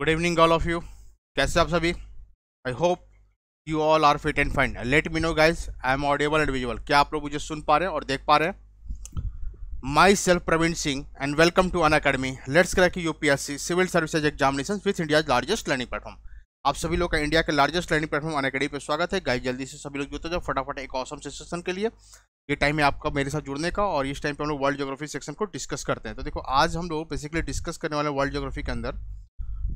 Good evening all of you कैसे आप सभी I hope you all are fit and fine let me know guys I am audible and visual क्या आप लोग मुझे सुन पा रहे हैं और देख पा रहे हैं myself Praveen Singh and welcome to Unacademy let's crack U P S C civil services examination with India largest learning platform आप सभी लोग का इंडिया के largest learning platform Unacademy पर स्वागत है गाइज जल्दी से सभी लोग जुड़ते जाओ फटाफट एक औसम से सेशन के लिए ये टाइम है आपका मेरे साथ जुड़ने का और इस टाइम पर हम लोग वर्ल्ड जोग्राफी सेक्शन को डिस्कस करते हैं तो देखो आज हम लोग बेसिकली डिस्कस करने वाले वर्ल्ड जोग्राफी के अंदर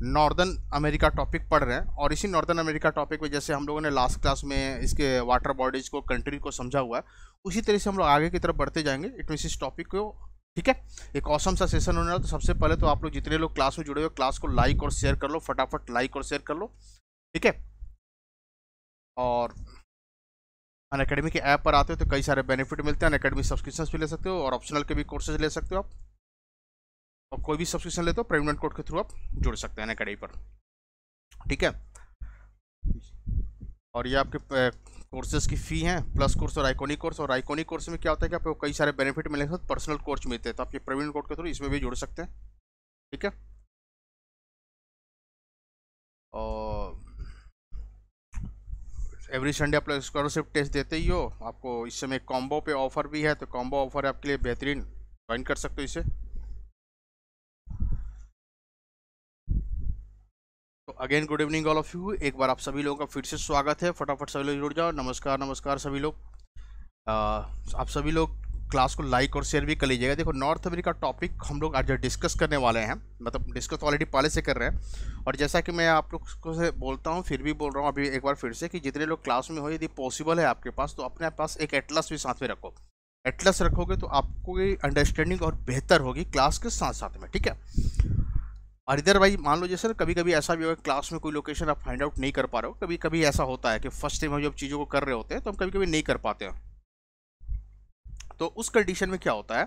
नॉर्दर्न अमेरिका टॉपिक पढ़ रहे हैं और इसी नॉर्दर्न अमेरिका टॉपिक में जैसे हम लोगों ने लास्ट क्लास में इसके वाटर बॉडीज़ को कंट्री को समझा हुआ है उसी तरह से हम लोग आगे की तरफ बढ़ते जाएंगे इट इस टॉपिक को ठीक है एक औसम सा सेशन होने वाला तो सबसे पहले तो आप लोग जितने लोग क्लास में जुड़े हुए क्लास को लाइक और शेयर कर लो फटाफट लाइक और शेयर कर लो ठीक है और अन अकेडमी के ऐप पर आते हो तो कई सारे बेनिफिट मिलते हैं अन अकेडमी सब्सक्रिप्शन भी ले सकते हो और ऑप्शनल के भी कोर्सेज ले सकते हो आप और कोई भी सब्सक्रिप्शन लेते हो प्रेगनेंट कोड के थ्रू आप जुड़ सकते हैं अकेडमी पर ठीक है और ये आपके कोर्सेज की फ़ी हैं प्लस कोर्स और आइकोनिक कोर्स और आइकोनिक कोर्स में क्या होता है कि आपको कई सारे बेनिफिट मिले साथ पर्सनल कोर्स मिलते हैं तो आप ये प्रवीण कोड के थ्रू इसमें भी जुड़ सकते हैं ठीक है और एवरी संडे आप स्कॉलरशिप टेस्ट देते ही हो आपको इस समय कॉम्बो पे ऑफर भी है तो कॉम्बो ऑफर आपके लिए बेहतरीन ज्वाइन कर सकते हो इसे तो again good evening all of you एक बार आप सभी लोगों का फिर से स्वागत है फटाफट सभी लोग जुड़ जाओ नमस्कार नमस्कार सभी लोग आप सभी लोग क्लास को लाइक और शेयर भी कर लीजिएगा देखो नॉर्थ अमेरिका टॉपिक हम लोग आज डिस्कस करने वाले हैं मतलब डिस्कस ऑलरेडी पहले से कर रहे हैं और जैसा कि मैं आप लोग को से बोलता हूँ फिर भी बोल रहा हूँ अभी एक बार फिर से कि जितने लोग क्लास में हो यदि पॉसिबल है आपके पास तो अपने पास एक एटलस भी साथ में रखो एटलस रखोगे तो आपको अंडरस्टैंडिंग और बेहतर होगी क्लास के साथ साथ में ठीक है और इधर भाई मान लो जैसे कभी कभी ऐसा भी होगा क्लास में कोई लोकेशन आप फाइंड आउट नहीं कर पा रहे हो कभी कभी ऐसा होता है कि फर्स्ट टाइम हम जब चीज़ों को कर रहे होते हैं तो हम कभी कभी नहीं कर पाते हैं तो उस कंडीशन में क्या होता है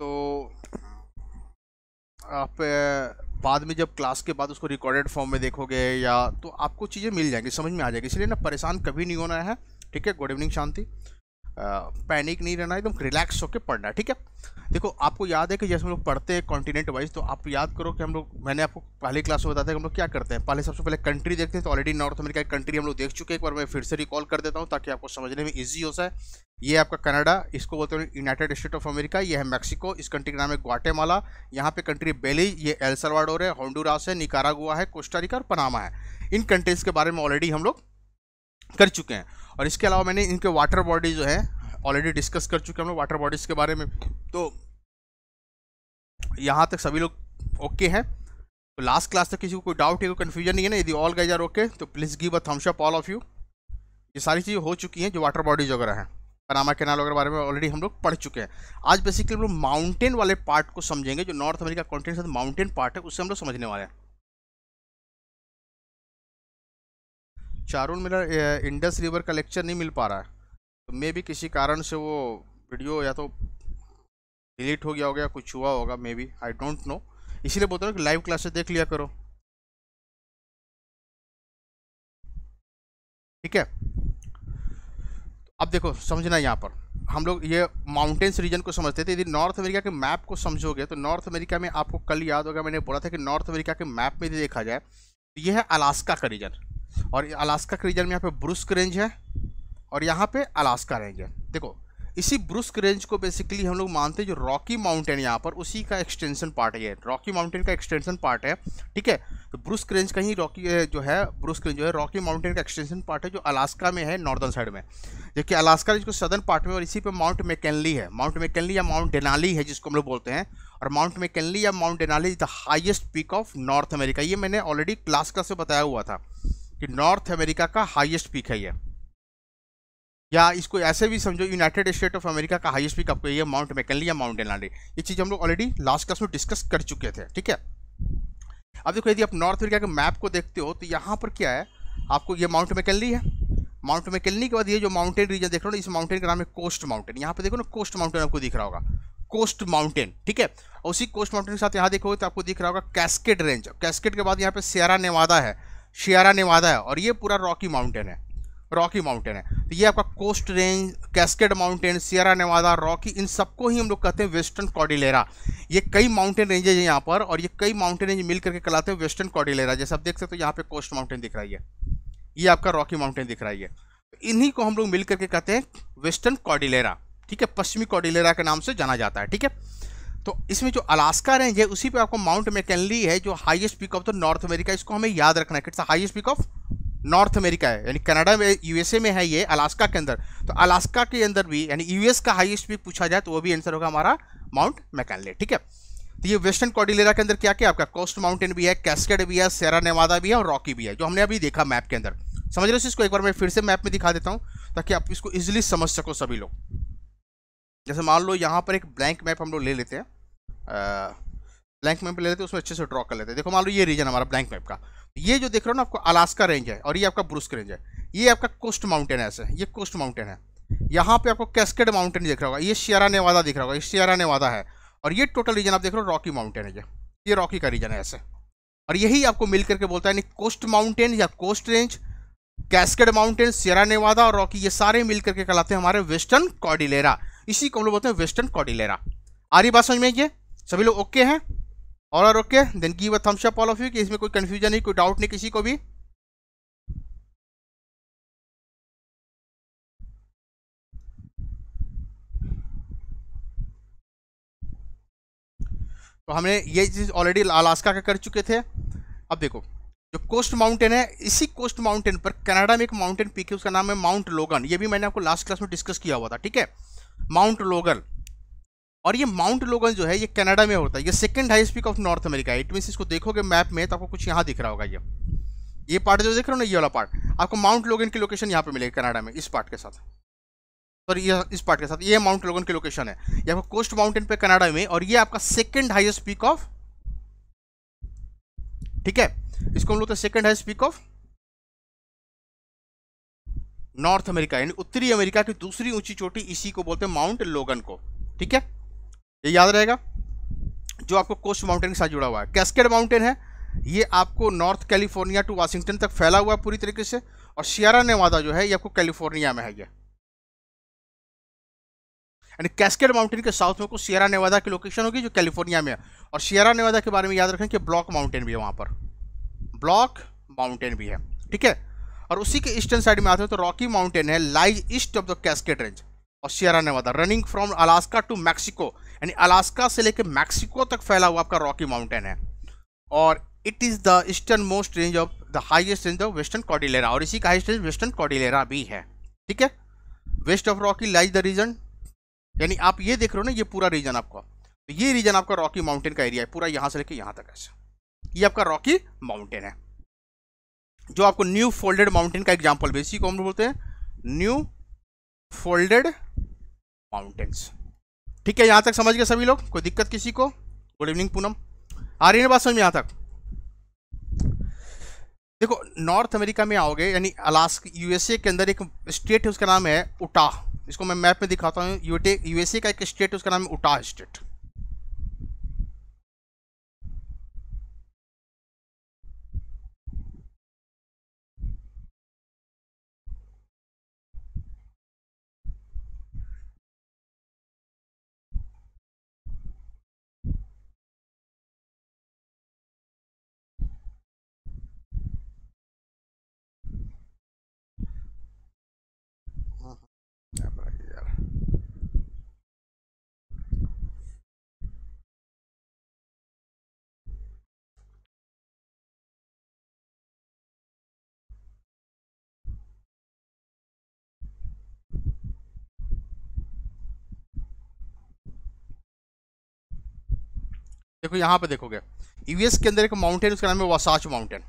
तो आप बाद में जब क्लास के बाद उसको रिकॉर्डेड फॉर्म में देखोगे या तो आपको चीज़ें मिल जाएंगी समझ में आ जाएगी इसलिए ना परेशान कभी नहीं होना है ठीक है गुड इवनिंग शांति पैनिक नहीं रहना एकदम रिलैक्स होकर पढ़ना ठीक है देखो आपको याद है कि जैसे हम लोग पढ़ते हैं कॉन्टिनेंट वाइज तो आप याद करो कि हम लोग मैंने आपको पहले क्लास में बताया था कि हम लोग क्या करते हैं पहले सबसे पहले कंट्री देखते हैं तो ऑलरेडी नॉर्थ अमेरिका की कंट्री हम लोग देख चुके हैं एक बार मैं फिर से रिकॉल कर देता हूँ ताकि आपको समझने में ईजी हो जाए ये आपका कनाडा इसको बोलते हैं यूनाइटेड स्टेट ऑफ अमेरिका ये है मैक्सिको इस कंट्री का नाम है ग्वाटेमाला यहाँ पे कंट्री बेली ये एल्सलवाडोर है होंडुरास है निकारागुआ है कोस्टारिका और पनामा है इन कंट्रीज़ के बारे में ऑलरेडी हम लोग कर चुके हैं और इसके अलावा मैंने इनके वाटर बॉडी जो है ऑलरेडी डिस्कस कर चुके हैं हम लोग वाटर बॉडीज़ के बारे में तो यहाँ तक सभी लोग ओके हैं तो लास्ट क्लास तक किसी को कोई डाउट है कोई कन्फ्यूजन नहीं है ना यदि ऑल गाइज आर ओके तो please give a thumbs up all of you ये सारी चीज़ें हो चुकी हैं जो वाटर बॉडीज़ वगैरह हैं पनामा कैनाल वगैरह बारे में ऑलरेडी हम लोग पढ़ चुके हैं आज बेसिकली हम लोग माउंटेन वाले पार्ट को समझेंगे जो North America continent mountain part है उससे हम लोग समझने वाले हैं चारून मेरा इंडस रिवर का लेक्चर नहीं मिल पा रहा है तो मे भी किसी कारण से वो वीडियो या तो डिलीट हो गया होगा या कुछ हुआ होगा maybe I don't know इसीलिए बोलते हैं कि लाइव क्लासेस देख लिया करो ठीक है अब देखो समझना यहाँ पर हम लोग ये माउंटेन्स रीजन को समझते थे यदि नॉर्थ अमेरिका के मैप को समझोगे तो नॉर्थ अमेरिका में आपको कल याद होगा मैंने बोला था कि नॉर्थ अमेरिका के मैप में यदि देखा जाए तो यह है अलास्का का रीजन और अलास्का के रीजन में यहाँ पे ब्रुस्क रेंज है और यहाँ पे अलास्का रेंज है देखो इसी ब्रुस्क रेंज को बेसिकली हम लोग मानते हैं जो रॉकी माउंटेन यहाँ पर उसी का एक्सटेंशन पार्ट है रॉकी माउंटेन का एक्सटेंशन पार्ट है ठीक है तो ब्रुस्क रेंज का ही रॉकी जो है ब्रुस्क रेंज जो है रॉकी माउंटेन का एक्सटेंशन पार्ट है जो अलास्का में है नॉर्दर्न साइड में जबकि अलास्का रेंज को सदर्न पार्ट में और इसी पर माउंट मेकेनली है माउंट मेकेनली या माउंट डेनाली है जिसको हम लोग बोलते हैं और माउंट मेकेनली या Mount Denali is the highest peak of north America ये मैंने ऑलरेडी क्लास क्लास से बताया हुआ था कि नॉर्थ अमेरिका का हाईएस्ट पीक है ये या इसको ऐसे भी समझो यूनाइटेड स्टेट ऑफ अमेरिका का हाईएस्ट पीक आपको ये माउंट मैकेली या माउंट एनाडे ये चीज़ हम लोग ऑलरेडी लास्ट क्लास में डिस्कस कर चुके थे ठीक है अब देखो यदि आप नॉर्थ अमेरिका के मैप को देखते हो तो यहाँ पर क्या है आपको ये माउंट मैकेली है माउंट मैकनली के बाद ये जो माउंटेन रीजन देख रहे हो ना इस माउंटेन का नाम है कोस्ट माउंटेन यहाँ पर देखो ना कोस्ट माउंटेन आपको दिख रहा होगा कोस्ट माउंटेन ठीक है और उसी कोस्ट माउंटेन के साथ यहाँ देखोगे तो आपको दिख रहा होगा कैस्केड रेंज कैस्केट के बाद यहाँ पे सियारा नेवादा है शियारा निवादा है और ये पूरा रॉकी माउंटेन है रॉकी माउंटेन है तो ये आपका coast range Cascade Mountain Sierra Nevada Rocky इन सबको ही हम लोग कहते हैं वेस्टर्न कॉडिलेरा ये कई माउंटेन रेंजेज हैं यहाँ पर और ये कई माउंटेन रेंज मिल करके कहलाते हैं वेस्टर्न कॉडिलेरा जैसे आप देख सकते हो तो यहाँ पे कोस्ट माउंटेन दिख रही है ये आपका रॉकी माउंटेन दिख रही है तो इन्हीं को हम लोग मिल करके कहते हैं वेस्टर्न कॉडिलेरा ठीक है पश्चिमी कॉडिलेरा के नाम से जाना जाता है ठीक है तो इसमें जो अलास्का रेंज है उसी पे आपको माउंट मैकेनली है जो highest peak of the north America इसको हमें याद रखना है it's highest peak of north America है यानी कनाडा में यूएसए में है ये अलास्का के अंदर तो अलास्का के अंदर भी यानी यूएस का हाईएस्ट पीक पूछा जाए तो वो भी आंसर होगा हमारा माउंट मैकेनले ठीक है तो ये वेस्टर्न कॉडिलेरा के अंदर क्या क्या आपका कोस्ट माउंटेन भी है कैस्केड भी है सेरा नेवादा भी है और रॉकी भी है जो हमने अभी देखा मैप के अंदर समझ रहे हो इसको एक बार मैं फिर से मैप में दिखा देता हूँ ताकि आप इसको ईजिली समझ सको सभी लोग जैसे मान लो यहाँ पर एक ब्लैंक मैप हम लोग ले लेते हैं ब्लैंक मैप ले लेते उसमें अच्छे से ड्रॉ कर लेते हैं देखो मान लो ये रीजन हमारा ब्लैंक मैप का ये जो देख रहे हो ना आपको अलास्का रेंज है और ये आपका ब्रुस्क रेंज है ये आपका कोस्ट माउंटेन है ऐसे ये कोस्ट माउंटेन है यहाँ पे आपको कैस्केड माउंटेन दिख रहा होगा ये शेरा नेवादा दिख रहा होगा ये शियरा नेवादा है और ये टोटल रीजन आप देख रहे हो रॉकी माउंटेन है ये ये रॉकी का रीजन है ऐसे और यही आपको मिल करके बोलता है यानी कोस्ट माउंटेन या coast range Cascade Mountain Sierra Nevada और रॉकी ये सारे मिल करके कहलाते हैं हमारे वेस्टर्न कॉडिलेरा इसी को हम लोग बोलते हैं वेस्टर्न कॉडिलेरा आ रही बात समझ में ये सभी लोग ओके हैं all are okay then give a thumbs up all of you कि इसमें कोई कंफ्यूजन नहीं कोई डाउट नहीं किसी को भी तो हमने ये चीज़ ऑलरेडी अलास्का का कर चुके थे अब देखो जो कोस्ट माउंटेन है इसी कोस्ट माउंटेन पर कनाडा में एक माउंटेन पीक है उसका नाम है माउंट लोगन ये भी मैंने आपको लास्ट क्लास में डिस्कस किया हुआ था ठीक है माउंट लोगन और ये माउंट लोगन जो है ये कनाडा में होता है ये second highest peak of north America है इट मीन्स इसको देखोगे मैप में तो आपको कुछ यहाँ दिख रहा होगा ये ये पार्ट जो देख रहे हो ना ये वाला पार्ट आपको माउंट लोगन की लोकेशन यहाँ पे मिलेगी कनाडा में इस पार्ट के साथ और ये इस पार्ट के साथ ये माउंट लोगन की लोकेशन है ये आपको कोस्ट माउंटेन पे कनाडा में और ये आपका सेकेंड हाइस्ट पीक ऑफ ठीक है इसको हम लोग second highest peak of north America यानी उत्तरी अमेरिका की दूसरी ऊंची चोटी इसी को बोलते हैं माउंट लोगन को ठीक है ये याद रहेगा जो आपको कोस्ट माउंटेन के साथ जुड़ा हुआ है कैस्केड माउंटेन है ये आपको नॉर्थ कैलिफोर्निया टू वाशिंगटन तक फैला हुआ है पूरी तरीके से और शियारा नेवादा जो है ये आपको कैलिफोर्निया में है ये यानी कैस्केड माउंटेन के साउथ में को सियरा नेवादा की लोकेशन होगी जो कैलिफोर्निया में है और सियरा नेवादा के बारे में याद रखें कि ब्लॉक माउंटेन भी है वहाँ पर ब्लॉक माउंटेन भी है ठीक है और उसी के ईस्टर्न साइड में आते हैं तो रॉकी माउंटेन है lies east of the Cascade range और Sierra Nevada running from Alaska to Mexico यानी अलास्का से लेकर मैक्सिको तक फैला हुआ आपका रॉकी माउंटेन है और it is the eastern most range of the highest range of western Cordillera और इसी का हाइस्ट रेंज वेस्टर्न कॉडिलेरा भी है ठीक है west of Rocky lies the region यानी आप ये देख रहे हो ना ये पूरा रीजन आपका तो ये रीजन आपका रॉकी माउंटेन का एरिया है पूरा यहाँ से लेकर यहाँ तक ऐसा ये आपका रॉकी माउंटेन है जो आपको न्यू फोल्डेड माउंटेन का एग्जाम्पल भी इसी को हम बोलते हैं न्यू फोल्डेड माउंटेन्स ठीक है यहाँ तक समझ गए सभी लोग कोई दिक्कत किसी को गुड इवनिंग पूनम आ रही है बात समझ में यहाँ तक देखो नॉर्थ अमेरिका में आओगे यानी अलास्क यूएसए के अंदर एक स्टेट है उसका नाम है उटाह इसको मैं मैप में दिखाता हूँ यूटे यूएसए का एक स्टेट है उसका नाम है उटाह स्टेट देखो यहाँ पे देखोगे यूएस के अंदर एक माउंटेन उसका नाम है वसाच माउंटेन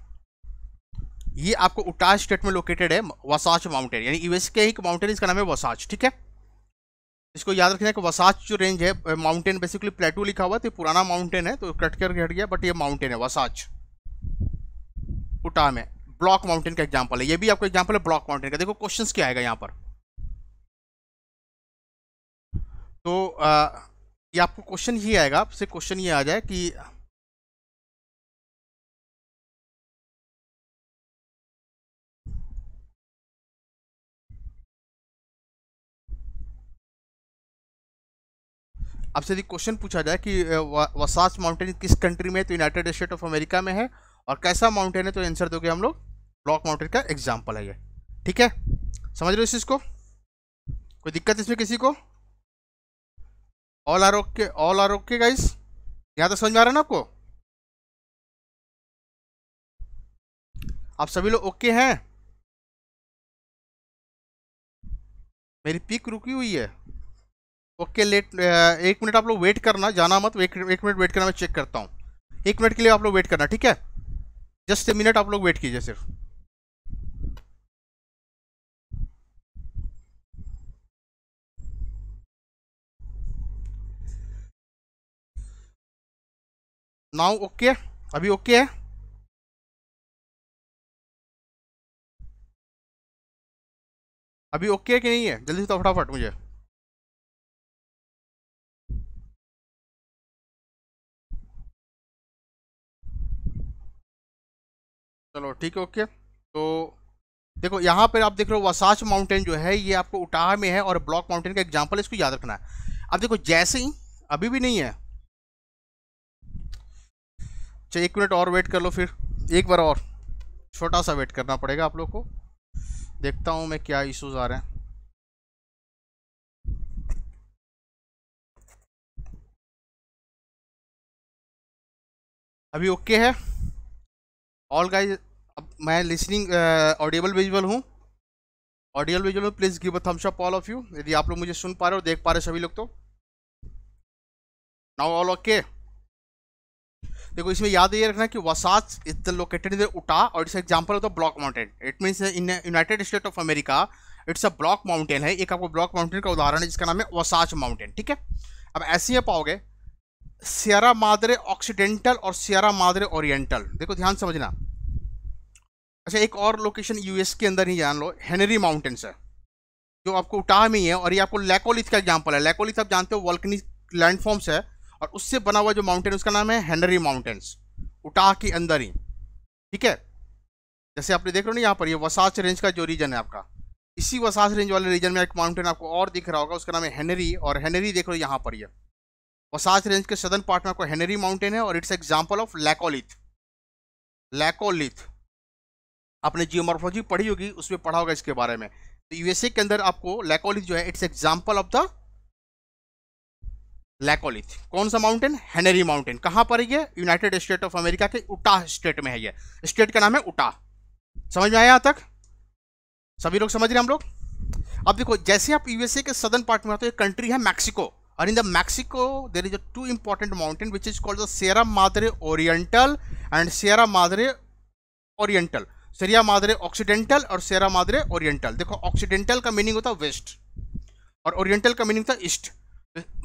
ये आपको उटाह स्टेट में लोकेटेड है वसाच माउंटेन यानी यूएस के एक माउंटेन इसका नाम है वसाच ठीक है इसको याद रखना है कि वसाच जो रेंज है माउंटेन बेसिकली प्लेटू लिखा हुआ तो पुराना माउंटेन है तो कट कर हट गया बट ये माउंटेन है वसाच उटा में ब्लॉक माउंटेन का एग्जाम्पल है ये भी आपको एग्जाम्पल है ब्लॉक माउंटेन का देखो क्वेश्चन क्या आएगा यहाँ पर तो आ, कि आपको क्वेश्चन ये आएगा आपसे क्वेश्चन ये आ जाए कि आपसे यदि क्वेश्चन पूछा जाए कि वसाच माउंटेन किस कंट्री में है तो यूनाइटेड स्टेट ऑफ अमेरिका में है और कैसा माउंटेन है तो आंसर दोगे हम लोग ब्लॉक माउंटेन का एग्जाम्पल है ये ठीक है समझ रहे हो इस चीज़ को कोई दिक्कत इसमें किसी को all are okay all are okay guys यहाँ तो समझ में आ रहा है ना आपको आप सभी लोग ओके हैं मेरी पिक रुकी हुई है ओके लेट uh, एक मिनट आप लोग वेट करना जाना मत एक, एक मिनट वेट करना मैं चेक करता हूँ एक मिनट के लिए आप लोग वेट करना ठीक है जस्ट ए मिनट आप लोग वेट कीजिए सिर्फ नाउ ओके अभी ओके है अभी ओके है कि नहीं है जल्दी से तो फटाफट मुझे चलो ठीक है ओके तो देखो यहाँ पर आप देख रहे हो वसाच माउंटेन जो है ये आपको उटाह में है और ब्लॉक माउंटेन का एग्जाम्पल इसको याद रखना है अब देखो जैसे ही अभी भी नहीं है अच्छा एक मिनट और वेट कर लो फिर एक बार और छोटा सा वेट करना पड़ेगा आप लोग को देखता हूँ मैं क्या इश्यूज आ रहे हैं अभी ओके है ऑल गाइज अब मैं लिसनिंग ऑडियबल विजुअल हूँ ऑडियबल विजुअल हूँ please give a thumbs up all of you यदि आप लोग मुझे सुन पा रहे हो देख पा रहे हो सभी लोग तो नाउ ऑल ओके देखो इसमें याद ये रखना कि Wasatch is the located in Utah और it's example of the block mountain it means in United State of America it's a block mountain है एक आपको ब्लॉक माउंटेन का उदाहरण है जिसका नाम है वसाच माउंटेन ठीक है अब ऐसे ही पाओगे सियारा मादरे ऑक्सीडेंटल और सियारा मादरे ओरिएंटल देखो ध्यान समझना अच्छा एक और लोकेशन यूएस के अंदर ही जान लो हेनरी माउंटेन्स है जो आपको उटाह में ही है और ये आपको लेकोलिथ का एग्जाम्पल है लेकोलिथ आप जानते हो वल्कनी लैंडफॉर्म्स है और उससे बना हुआ जो माउंटेन उसका नाम है हेनरी माउंटेन्स उटाह के अंदर ही ठीक है जैसे आपने देख रहे हो ना यहाँ पर ये वसाच रेंज का जो रीजन है आपका इसी वसाच रेंज वाले रीजन में एक माउंटेन आपको और दिख रहा होगा उसका नाम है हेनरी और हेनरी देख रहे हो यहाँ पर ये यह। वसाच रेंज के सदर्न पार्ट में आपको हेनरी माउंटेन है और it's example of laccolith laccolith आपने जियोमॉर्फोलॉजी पढ़ी होगी उसमें पढ़ा होगा इसके बारे में तो यूएसए के अंदर आपको लैकोलिथ जो है it's example of the laccolith कौन सा माउंटेन हैनरी माउंटेन कहाँ पर है ये यूनाइटेड स्टेट ऑफ अमेरिका के उटाह स्टेट में है ये स्टेट का नाम है उटाह समझ में आया यहाँ तक सभी लोग समझ रहे हैं हम लोग अब देखो जैसे आप यूएसए के सदर्न पार्ट में आते हो एक तो कंट्री है मैक्सिको और in the Mexico there is a two important mountain which is called the Sierra Madre Oriental and Sierra Madre Oriental Sierra Madre Occidental और सेरा मादरे ओरिएंटल देखो ऑक्सीडेंटल का मीनिंग होता है वेस्ट और oriental का meaning था east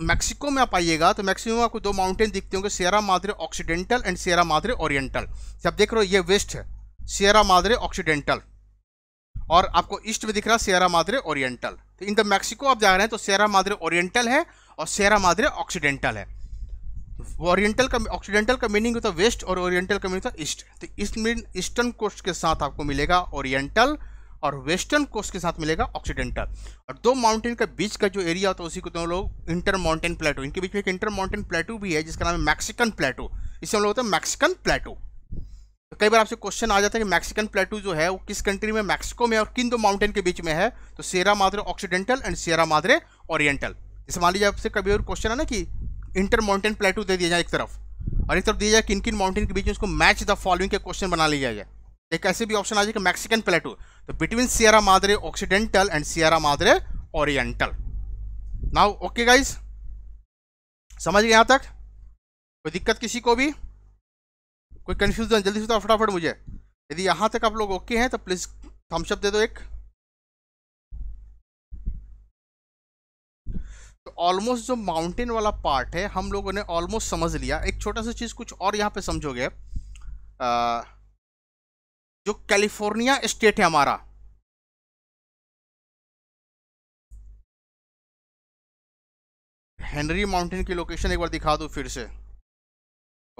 Mexico में आप आइएगा तो मैक्सिको में आपको दो माउंटेन दिखते होंगे Sierra Madre Occidental and Sierra Madre Oriental जब देख रहे हो ये वेस्ट है सियरा मादरे ऑक्सीडेंटल और आपको ईस्ट में दिख रहा है सियरा मादरे ओरिएंटल तो इन द मैक्सिको आप जा रहे हैं तो सियरा मादरे ओरिएंटल है और सियरा मादरे ऑक्सीडेंटल है ओरिएंटल का ऑक्सीडेंटल का मीनिंग होता है वेस्ट और ओरिएंटल का मीनिंग होता है ईस्ट तो ईस्ट मीन ईस्टर्न कोस्ट के साथ आपको मिलेगा ओरिएंटल और वेस्टर्न कोस्ट के साथ मिलेगा ऑक्सीडेंटल और दो माउंटेन के बीच का जो एरिया होता है उसी को तो लोग इंटर माउंटेन प्लेटो इनके बीच में एक इंटर माउंटेन प्लेटो भी है जिसका नाम है मैक्सिकन प्लेटो इसे हम लोग होता है मैक्सिकन प्लेटो तो कई बार आपसे क्वेश्चन आ जाता है कि मैक्सिकन प्लेटो जो है वो किस कंट्री में मैक्सिको में और किन दो माउंटेन के बीच में है तो Sierra Madre Occidental and Sierra Madre Oriental जैसे मान लीजिए आपसे कभी और क्वेश्चन है ना कि इंटर माउंटेन प्लेटो दे दिया जाए एक तरफ और एक तरफ दिया जाए किन किन माउंटेन के बीच में उसको मैच द फॉलोइंग के क्वेश्चन बना लिया जाए एक ऐसे भी ऑप्शन आ जाएगा मैक्सिकन प्लेटो तो between Sierra Madre Occidental and Sierra Madre Oriental now okay guys समझ गए यहां तक कोई दिक्कत किसी को भी कोई कंफ्यूजन जल्दी से तो फटाफट मुझे यदि यहां तक आप लोग ओके हैं तो प्लीज़ थम्सअप दे दो एक तो ऑलमोस्ट जो माउंटेन वाला पार्ट है हम लोगों ने ऑलमोस्ट समझ लिया एक छोटा सा चीज़ कुछ और यहां पर समझोगे जो कैलिफोर्निया स्टेट है हमारा हेनरी माउंटेन की लोकेशन एक बार दिखा दू फिर से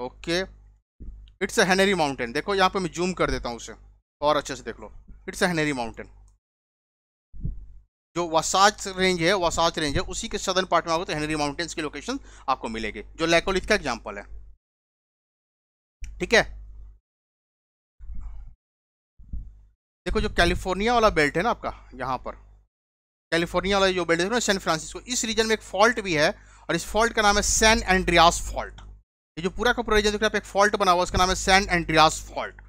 okay it's a Henry mountain देखो यहां पे मैं जूम कर देता हूं उसे और अच्छे से देख लो इट्स अ हेनरी माउंटेन जो वसाच रेंज है वसाच रेंज है उसी के सदर्न पार्ट में आओगे तो हेनरी माउंटेन्स की लोकेशन आपको मिलेगी जो लैकोलिथ का एग्जाम्पल है ठीक है देखो जो कैलिफोर्निया वाला बेल्ट है ना आपका यहाँ पर कैलिफोर्निया वाला जो बेल्ट है ना सैन फ्रांसिस्को इस रीजन में एक फॉल्ट भी है और इस फॉल्ट का नाम है सैन एंड्रियास फॉल्ट ये जो पूरा का पूरा रीजन देखो आप एक फॉल्ट बना हुआ उसका नाम है सैन एंड्रियास फॉल्ट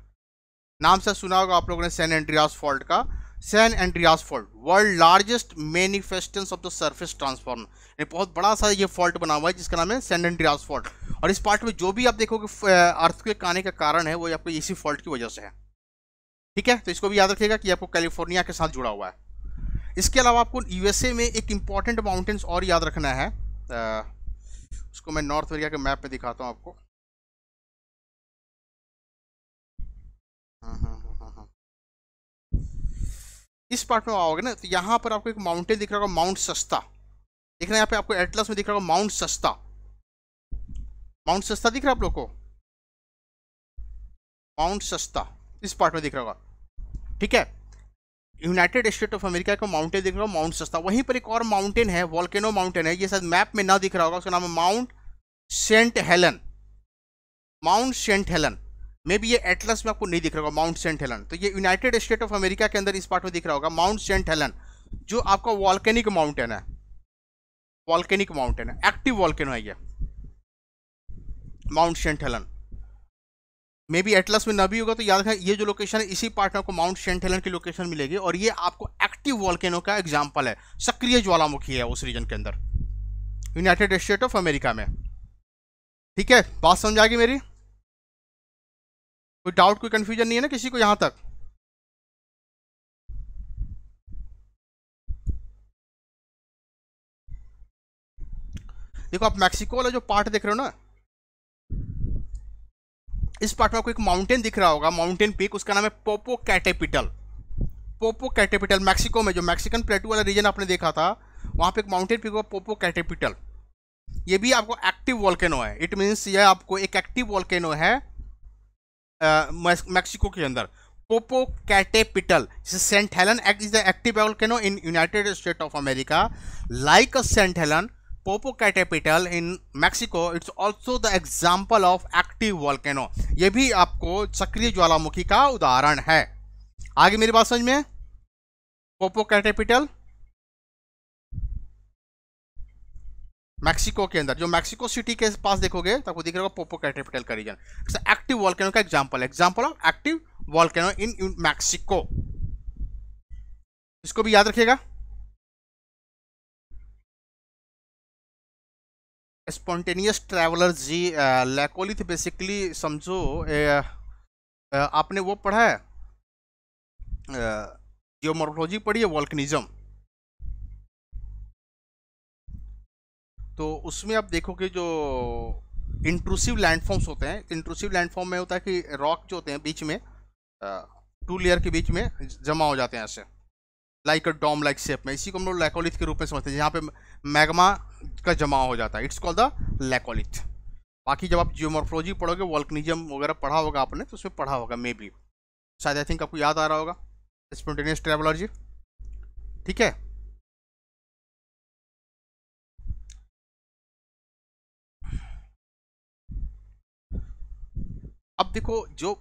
नाम से सुना होगा आप लोगों ने सैन एंड्रियास फॉल्ट का San Andreas fault world largest manifestation of the surface transform यानी बहुत बड़ा सा ये फॉल्ट बना हुआ है जिसका नाम है सैन एंड्रियास फॉल्ट और इस पार्ट में जो भी आप देखोगे अर्थ के आने का कारण है वो आपको इसी फॉल्ट की वजह से है ठीक है तो इसको भी याद रखिएगा कि आपको कैलिफोर्निया के साथ जुड़ा हुआ है इसके अलावा आपको यूएसए में एक इम्पॉर्टेंट माउंटेन्स और याद रखना है आ, उसको मैं नॉर्थ एरिया के मैप में दिखाता हूँ आपको इस पार्ट में आओगे ना तो यहाँ पर आपको एक माउंटेन दिख रहा होगा माउंट सस्ता दिख रहा है यहाँ पे आपको एटलस में दिख रहा होगा माउंट सस्ता माउंट सस्ता दिख रहा है आप लोग को माउंट सस्ता इस पार्ट में दिख रहा होगा ठीक है यूनाइटेड स्टेट ऑफ अमेरिका का माउंटेन दिख रहा हो माउंट सस्ता वहीं पर एक और माउंटेन है वॉल्केनो माउंटेन है ये शायद मैप में ना दिख रहा होगा उसका नाम है Mount Saint Helen Mount Saint Helen maybe ये एटलस में आपको नहीं दिख रहा होगा माउंट सेंट हेलन तो ये यूनाइटेड स्टेट ऑफ अमेरिका के अंदर इस पार्ट में दिख रहा होगा माउंट सेंट हेलन जो आपका वॉल्केनिक माउंटेन है वॉल्केनिक माउंटेन है एक्टिव वॉल्केनो है ये Mount Saint Helen maybe atlas में ना भी होगा तो याद रखें ये जो लोकेशन है इसी पार्ट में आपको माउंट सेंट हेलन की लोकेशन मिलेगी और ये आपको एक्टिव वॉल्केनो का एग्जाम्पल है सक्रिय ज्वालामुखी है उस रीजन के अंदर यूनाइटेड स्टेट ऑफ अमेरिका में ठीक है बात समझ आएगी मेरी कोई डाउट कोई कन्फ्यूजन नहीं है ना किसी को यहां तक देखो आप मैक्सिको वाला जो पार्ट देख रहे हो ना इस पार्ट में आपको एक माउंटेन दिख रहा होगा माउंटेन पीक उसका नाम है Popocatepetl Popocatepetl Mexico में जो मैक्सिकन प्लेटू वाला रीजन आपने देखा था वहाँ पे एक माउंटेन पीक हुआ पोपो कैटेपिटल ये भी आपको एक्टिव वॉल्केनो है इट मीन्स यह आपको एक एक्टिव वॉल्केनो है मैक्सिको के अंदर Popocatepetl Saint Helen act is the active volcano in United State of America like a Saint Helen Popocatepetl in Mexico it's also the example of active volcano ये भी आपको सक्रिय ज्वालामुखी का उदाहरण है आगे मेरी बात समझ में पोपोकैटेपिटल मैक्सिको के अंदर जो मैक्सिको सिटी के पास देखोगे तो आपको दिख रहा होगा पोपो कैटेपिटल का रीजन इट्स एक्टिव वॉल्केनो का example example of active volcano in Mexico इसको भी याद रखिएगा spontaneous traveller ji laccolith basically समझो आपने वो पढ़ा है जियोमोर्फोलॉजी पढ़ी है वॉल्कनिज्म तो उसमें आप देखोगे जो इंट्रूसिव लैंडफॉर्म्स होते हैं इंट्रूसिव लैंडफॉर्म में होता है कि रॉक जो होते हैं बीच में टू लेयर के बीच में जमा हो जाते हैं ऐसे like a dome like shape में इसी को हम लोग लैकोलिथ के रूप में समझते हैं जहाँ पे मैग्मा का जमा हो जाता है इट्स कॉल्ड द लैकोलिथ बाकी जब आप जियोमॉर्फोलॉजी पढ़ोगे वॉल्कनिजम वगैरह पढ़ा होगा आपने तो उसमें पढ़ा होगा मे बी शायद आई थिंक आपको याद आ रहा होगा स्पॉन्टेनियस ट्रेवलॉजी ठीक है अब देखो जो